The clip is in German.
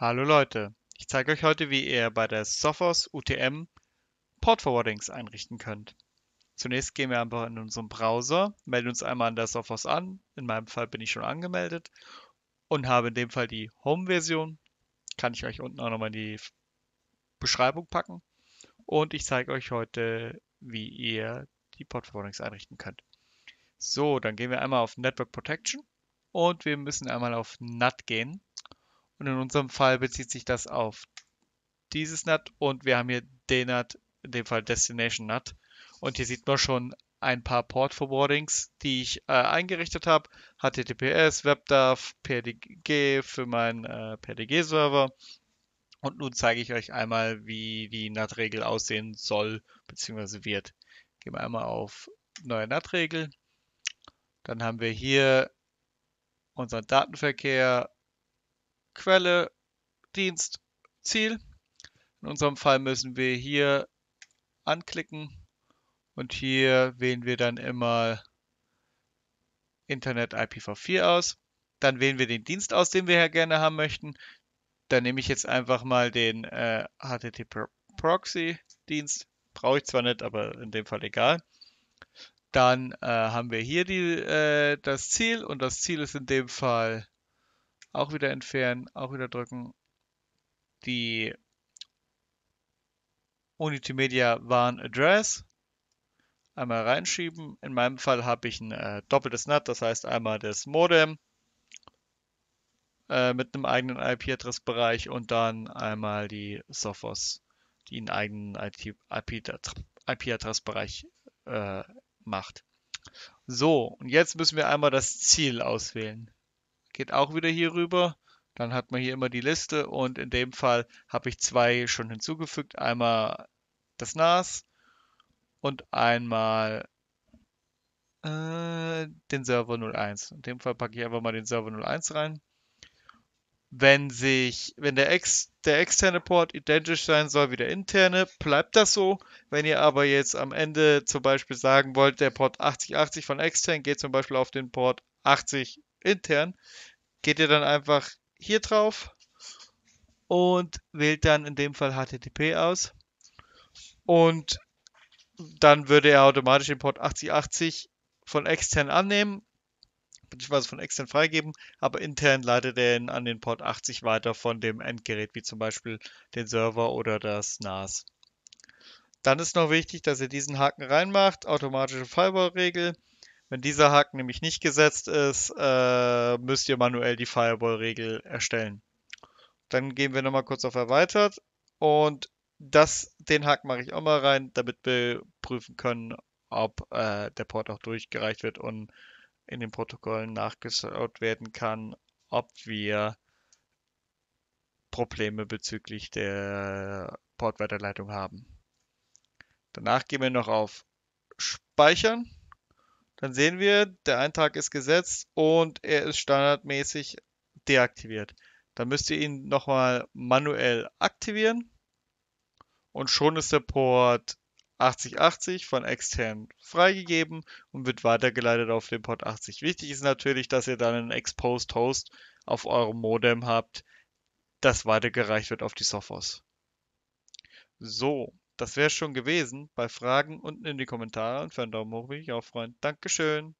Hallo Leute, ich zeige euch heute, wie ihr bei der Sophos UTM Port Forwardings einrichten könnt. Zunächst gehen wir einfach in unseren Browser, melden uns einmal an der Sophos an, in meinem Fall bin ich schon angemeldet und habe in dem Fall die Home-Version, kann ich euch unten auch nochmal in die Beschreibung packen und ich zeige euch heute, wie ihr die Port Forwardings einrichten könnt. So, dann gehen wir einmal auf Network Protection und wir müssen einmal auf NAT gehen und in unserem Fall bezieht sich das auf dieses NAT und wir haben hier DNAT, in dem Fall Destination NAT. Und hier sieht man schon ein paar Port Forwardings, die ich äh, eingerichtet habe. HTTPS, WebDAV, PDG für meinen äh, PDG-Server. Und nun zeige ich euch einmal, wie die NAT-Regel aussehen soll bzw. wird. Gehen wir einmal auf neue NAT-Regel. Dann haben wir hier unseren Datenverkehr Quelle, Dienst, Ziel. In unserem Fall müssen wir hier anklicken und hier wählen wir dann immer Internet IPv4 aus. Dann wählen wir den Dienst aus, den wir ja gerne haben möchten. Dann nehme ich jetzt einfach mal den äh, HTTP Proxy Dienst. Brauche ich zwar nicht, aber in dem Fall egal. Dann äh, haben wir hier die, äh, das Ziel und das Ziel ist in dem Fall auch wieder entfernen, auch wieder drücken. Die Unity Media Warn Address einmal reinschieben. In meinem Fall habe ich ein äh, doppeltes NAT, das heißt einmal das Modem äh, mit einem eigenen IP-Adressbereich und dann einmal die Sophos, die einen eigenen IP-Adressbereich äh, macht. So, und jetzt müssen wir einmal das Ziel auswählen geht auch wieder hier rüber. Dann hat man hier immer die Liste und in dem Fall habe ich zwei schon hinzugefügt. Einmal das NAS und einmal äh, den Server 01. In dem Fall packe ich einfach mal den Server 01 rein. Wenn sich, wenn der, ex, der externe Port identisch sein soll wie der interne, bleibt das so. Wenn ihr aber jetzt am Ende zum Beispiel sagen wollt, der Port 8080 von extern geht zum Beispiel auf den Port 80 intern, geht ihr dann einfach hier drauf und wählt dann in dem Fall HTTP aus. Und dann würde er automatisch den Port 8080 von extern annehmen, beziehungsweise von extern freigeben, aber intern leitet er ihn an den Port 80 weiter von dem Endgerät, wie zum Beispiel den Server oder das NAS. Dann ist noch wichtig, dass ihr diesen Haken reinmacht, automatische Firewall-Regel wenn dieser Haken nämlich nicht gesetzt ist, äh, müsst ihr manuell die Fireball-Regel erstellen. Dann gehen wir nochmal kurz auf Erweitert und das, den Haken mache ich auch mal rein, damit wir prüfen können, ob äh, der Port auch durchgereicht wird und in den Protokollen nachgeschaut werden kann, ob wir Probleme bezüglich der Portweiterleitung haben. Danach gehen wir noch auf Speichern dann sehen wir, der Eintrag ist gesetzt und er ist standardmäßig deaktiviert. Dann müsst ihr ihn nochmal manuell aktivieren und schon ist der Port 8080 von extern freigegeben und wird weitergeleitet auf den Port 80. Wichtig ist natürlich, dass ihr dann einen Exposed Host auf eurem Modem habt, das weitergereicht wird auf die Sophos. So, das wäre schon gewesen. Bei Fragen unten in die Kommentare und für einen Daumen hoch bin ich auch freuen. Dankeschön.